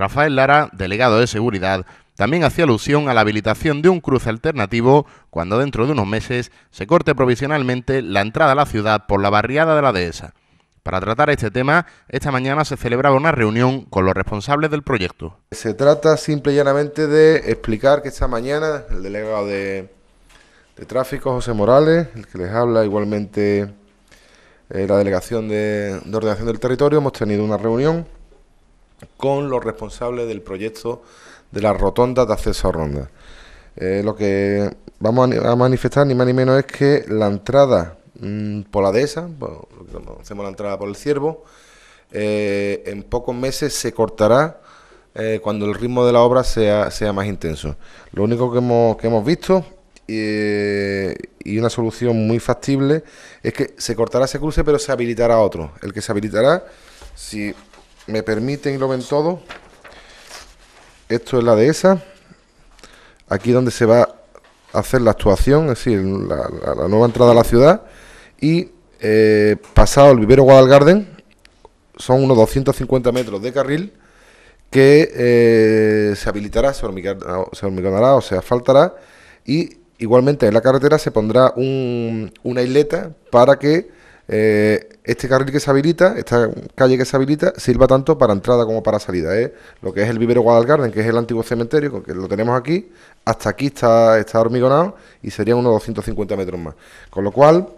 Rafael Lara, delegado de Seguridad, también hacía alusión a la habilitación de un cruce alternativo cuando dentro de unos meses se corte provisionalmente la entrada a la ciudad por la barriada de la dehesa. Para tratar este tema, esta mañana se celebraba una reunión con los responsables del proyecto. Se trata simple y llanamente de explicar que esta mañana el delegado de, tráfico, José Morales, el que les habla igualmente eh, la delegación de ordenación del territorio, hemos tenido una reunión con los responsables del proyecto de la rotonda de acceso a ronda. Eh, lo que vamos a, manifestar ni más ni menos es que la entrada mm, por la dehesa, ...hacemos la entrada por el ciervo, eh, en pocos meses se cortará eh, cuando el ritmo de la obra sea, sea más intenso. Lo único que hemos, que hemos visto y una solución muy factible es que se cortará ese cruce pero se habilitará otro. El que se habilitará, si me permiten y lo ven todo. Esto es la dehesa. Aquí donde se va a hacer la actuación, es decir, la, nueva entrada a la ciudad. Y eh, pasado el vivero Guadalgarden, son unos 250 metros de carril que eh, se habilitará, se, hormigonará o se asfaltará. Y igualmente en la carretera se pondrá una isleta para que eh, este carril que se habilita, esta calle que se habilita, sirva tanto para entrada como para salida. ¿eh? lo que es el vivero Guadalgarden, que es el antiguo cementerio, que lo tenemos aquí, hasta aquí está, está hormigonado y serían unos 250 metros más. Con lo cual,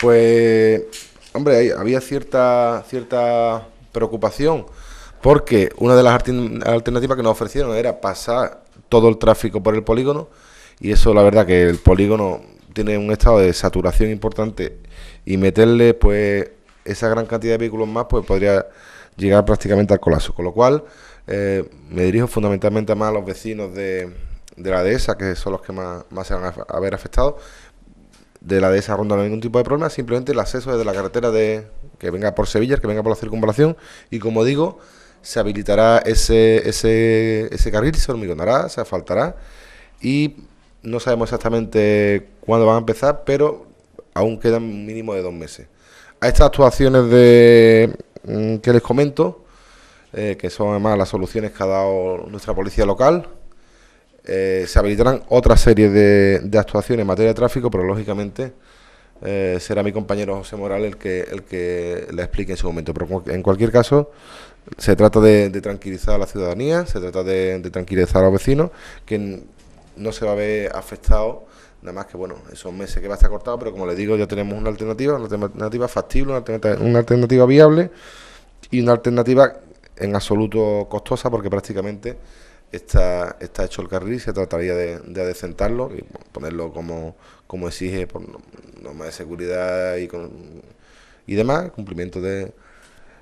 pues, hombre, había cierta, cierta preocupación, porque una de las alternativas que nos ofrecieron era pasar todo el tráfico por el polígono, y eso la verdad que el polígono tiene un estado de saturación importante y meterle pues esa gran cantidad de vehículos más pues podría llegar prácticamente al colapso. Con lo cual eh, me dirijo fundamentalmente más a los vecinos de, de la dehesa, que son los que más, se van a, ver afectados. De la dehesa ronda no hay ningún tipo de problema, simplemente el acceso desde la carretera de que venga por Sevilla, que venga por la circunvalación y como digo, se habilitará ese, ese, ese carril, se hormigonará, se asfaltará y no sabemos exactamente cuándo van a empezar, pero aún quedan un mínimo de dos meses. A estas actuaciones de, mm, que les comento, eh, que son además las soluciones que ha dado nuestra policía local, eh, se habilitarán otra serie de, de, actuaciones en materia de tráfico, pero lógicamente eh, será mi compañero José Moral el que, el que le explique en su momento. Pero en cualquier caso, se trata de, tranquilizar a la ciudadanía, se trata de, de, tranquilizar a los vecinos, que no se va a ver afectado Nada más que, bueno, esos meses que va a estar cortado, pero como les digo, ya tenemos una alternativa, una alternativa factible, una alternativa, viable y una alternativa en absoluto costosa porque prácticamente está, está hecho el carril se trataría de, adecentarlo y ponerlo como, como exige por normas de seguridad y, y demás, cumplimiento de,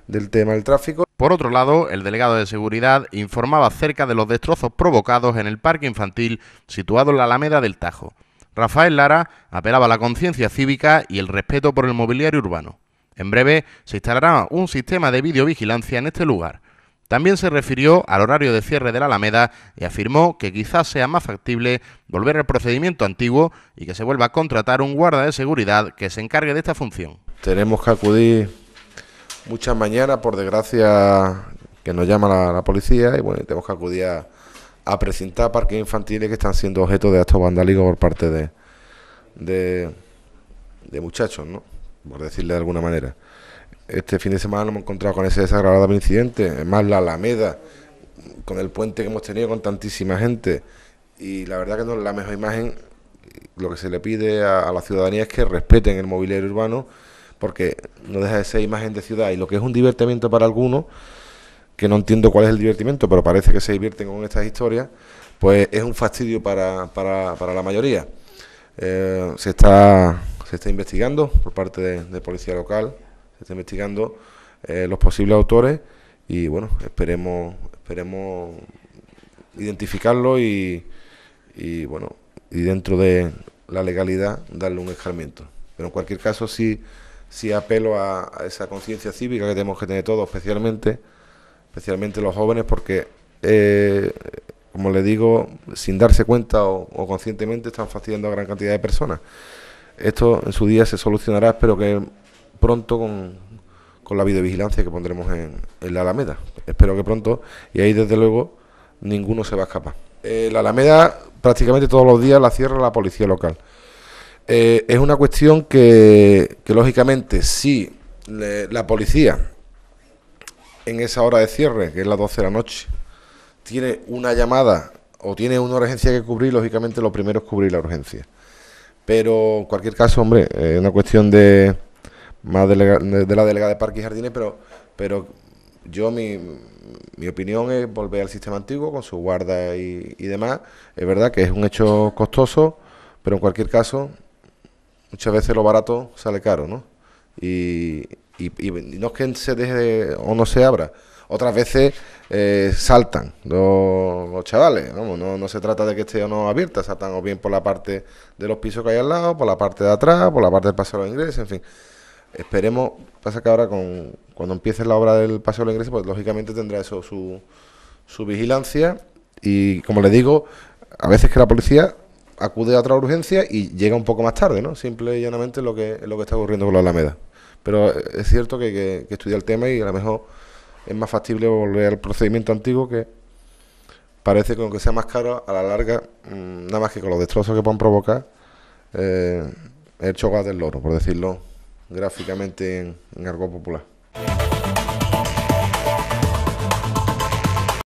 del tema del tráfico. Por otro lado, el delegado de seguridad informaba acerca de los destrozos provocados en el parque infantil situado en la Alameda del Tajo. Rafael Lara apelaba a la conciencia cívica y el respeto por el mobiliario urbano. En breve se instalará un sistema de videovigilancia en este lugar. También se refirió al horario de cierre de la Alameda y afirmó que quizás sea más factible volver al procedimiento antiguo y que se vuelva a contratar un guarda de seguridad que se encargue de esta función. Tenemos que acudir muchas mañanas, por desgracia, que nos llama la, la policía y bueno, tenemos que acudir a a presentar parques infantiles que están siendo objeto de actos vandálicos por parte de, de, muchachos, ¿no? por decirle de alguna manera. Este fin de semana nos hemos encontrado con ese desagradable incidente, más la Alameda, con el puente que hemos tenido con tantísima gente. Y la verdad que no es la mejor imagen. Lo que se le pide a, la ciudadanía es que respeten el mobiliario urbano, porque no deja de ser imagen de ciudad. Y lo que es un divertimiento para algunos, que no entiendo cuál es el divertimento, pero parece que se divierten con estas historias, pues es un fastidio para, la mayoría. Eh, se, está, se está investigando por parte de, policía local, se está investigando eh, los posibles autores y bueno, esperemos, esperemos identificarlo y, bueno, y dentro de la legalidad darle un escarmiento. Pero en cualquier caso sí, sí apelo a esa conciencia cívica que tenemos que tener todos, especialmente especialmente los jóvenes, porque, eh, como le digo, sin darse cuenta o, conscientemente están fastidiando a gran cantidad de personas. Esto en su día se solucionará, espero que pronto con, la videovigilancia que pondremos en, la Alameda. Espero que pronto, y ahí desde luego ninguno se va a escapar. Eh, la Alameda prácticamente todos los días la cierra la policía local. Eh, es una cuestión que, lógicamente, si la policía en esa hora de cierre, que es las 12 de la noche, tiene una llamada o tiene una urgencia que cubrir, lógicamente lo primero es cubrir la urgencia. Pero en cualquier caso, hombre, es una cuestión de más de la delegada de Parques y Jardines, pero, pero yo mi, mi opinión es volver al sistema antiguo con su guarda y, y demás. Es verdad que es un hecho costoso, pero en cualquier caso, muchas veces lo barato sale caro, ¿no? Y, y, no es que se deje o no se abra. Otras veces eh, saltan los, chavales, no, se trata de que esté o no abierta, saltan o bien por la parte de los pisos que hay al lado, por la parte de atrás, por la parte del paseo de los ingresos, en fin. Esperemos, pasa que ahora con, cuando empiece la obra del paseo de los ingresos, pues lógicamente tendrá eso su, vigilancia y como le digo, a veces que la policía acude a otra urgencia y llega un poco más tarde, ¿no? Simple y llanamente lo que, lo que está ocurriendo con la Alameda. Pero es cierto que, que, que estudiar el tema y a lo mejor es más factible volver al procedimiento antiguo que parece que aunque sea más caro, a la larga, mm, nada más que con los destrozos que pueden provocar, eh, el chocolate del loro, por decirlo gráficamente en algo popular.